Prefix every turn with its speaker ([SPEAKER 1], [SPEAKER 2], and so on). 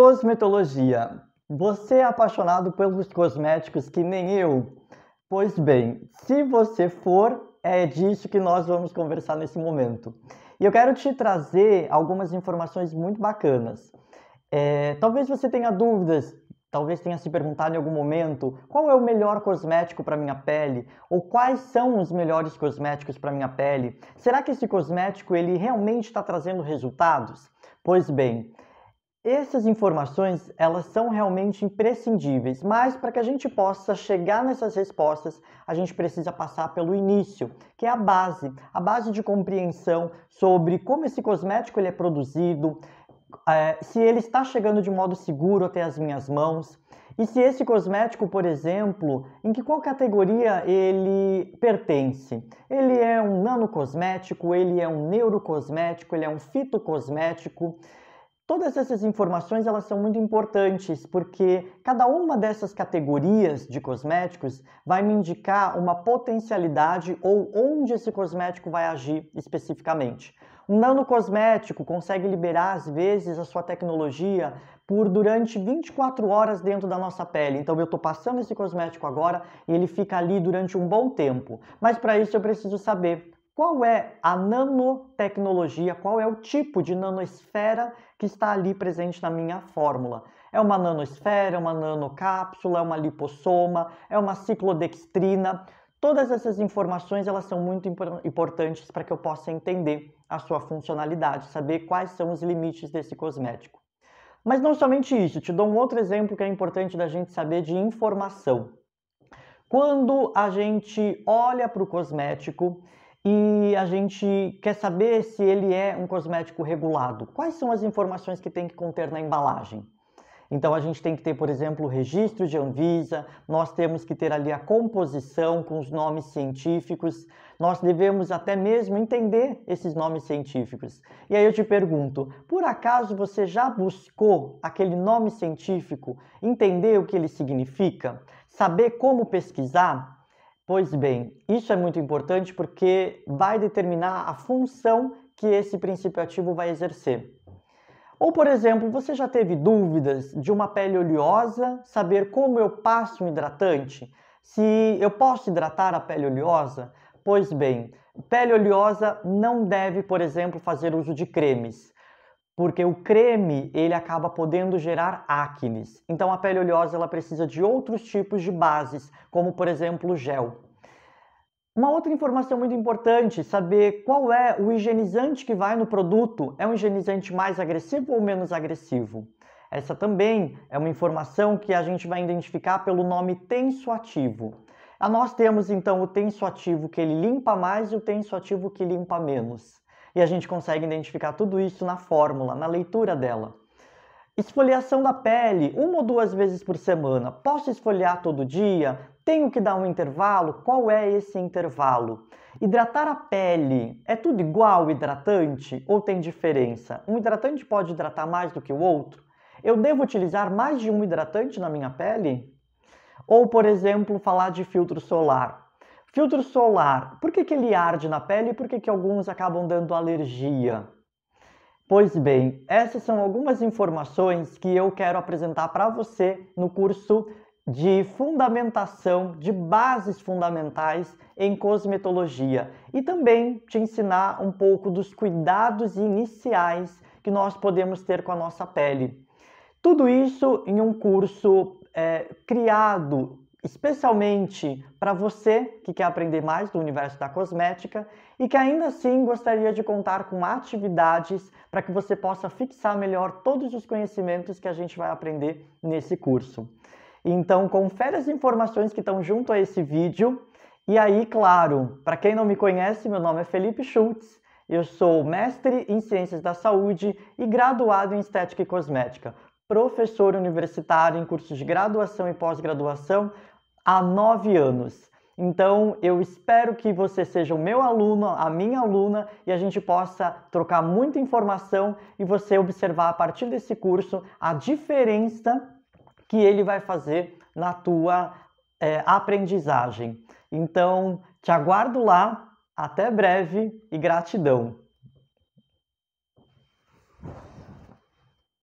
[SPEAKER 1] Cosmetologia. Você é apaixonado pelos cosméticos que nem eu? Pois bem, se você for, é disso que nós vamos conversar nesse momento. E eu quero te trazer algumas informações muito bacanas. É, talvez você tenha dúvidas, talvez tenha se perguntado em algum momento qual é o melhor cosmético para minha pele ou quais são os melhores cosméticos para minha pele. Será que esse cosmético ele realmente está trazendo resultados? Pois bem, essas informações, elas são realmente imprescindíveis, mas para que a gente possa chegar nessas respostas, a gente precisa passar pelo início, que é a base, a base de compreensão sobre como esse cosmético ele é produzido, eh, se ele está chegando de modo seguro até as minhas mãos, e se esse cosmético, por exemplo, em que qual categoria ele pertence? Ele é um nanocosmético, ele é um neurocosmético, ele é um fitocosmético. Todas essas informações elas são muito importantes porque cada uma dessas categorias de cosméticos vai me indicar uma potencialidade ou onde esse cosmético vai agir especificamente. Um nano cosmético consegue liberar às vezes a sua tecnologia por durante 24 horas dentro da nossa pele. Então eu estou passando esse cosmético agora e ele fica ali durante um bom tempo. Mas para isso eu preciso saber qual é a nanotecnologia? Qual é o tipo de nanosfera que está ali presente na minha fórmula? É uma nanosfera, É uma nanocápsula, é uma lipossoma, é uma ciclodextrina? Todas essas informações elas são muito importantes para que eu possa entender a sua funcionalidade, saber quais são os limites desse cosmético. Mas não somente isso, te dou um outro exemplo que é importante da gente saber de informação. Quando a gente olha para o cosmético e a gente quer saber se ele é um cosmético regulado. Quais são as informações que tem que conter na embalagem? Então a gente tem que ter, por exemplo, o registro de Anvisa, nós temos que ter ali a composição com os nomes científicos, nós devemos até mesmo entender esses nomes científicos. E aí eu te pergunto, por acaso você já buscou aquele nome científico, entender o que ele significa, saber como pesquisar? Pois bem, isso é muito importante porque vai determinar a função que esse princípio ativo vai exercer. Ou, por exemplo, você já teve dúvidas de uma pele oleosa, saber como eu passo um hidratante? Se eu posso hidratar a pele oleosa? Pois bem, pele oleosa não deve, por exemplo, fazer uso de cremes porque o creme ele acaba podendo gerar acnes. Então a pele oleosa ela precisa de outros tipos de bases, como por exemplo o gel. Uma outra informação muito importante, saber qual é o higienizante que vai no produto. É um higienizante mais agressivo ou menos agressivo? Essa também é uma informação que a gente vai identificar pelo nome tensoativo. Nós temos então o tensoativo que ele limpa mais e o tensoativo que limpa menos e a gente consegue identificar tudo isso na fórmula, na leitura dela. Esfoliação da pele, uma ou duas vezes por semana. Posso esfoliar todo dia? Tenho que dar um intervalo? Qual é esse intervalo? Hidratar a pele é tudo igual hidratante ou tem diferença? Um hidratante pode hidratar mais do que o outro? Eu devo utilizar mais de um hidratante na minha pele? Ou, por exemplo, falar de filtro solar. Filtro solar. Por que, que ele arde na pele e por que, que alguns acabam dando alergia? Pois bem, essas são algumas informações que eu quero apresentar para você no curso de fundamentação, de bases fundamentais em cosmetologia e também te ensinar um pouco dos cuidados iniciais que nós podemos ter com a nossa pele. Tudo isso em um curso é, criado especialmente para você que quer aprender mais do universo da cosmética e que ainda assim gostaria de contar com atividades para que você possa fixar melhor todos os conhecimentos que a gente vai aprender nesse curso. Então, confere as informações que estão junto a esse vídeo. E aí, claro, para quem não me conhece, meu nome é Felipe Schultz. Eu sou mestre em Ciências da Saúde e graduado em Estética e Cosmética professor universitário em cursos de graduação e pós-graduação há nove anos. Então, eu espero que você seja o meu aluno, a minha aluna, e a gente possa trocar muita informação e você observar a partir desse curso a diferença que ele vai fazer na tua é, aprendizagem. Então, te aguardo lá, até breve e gratidão!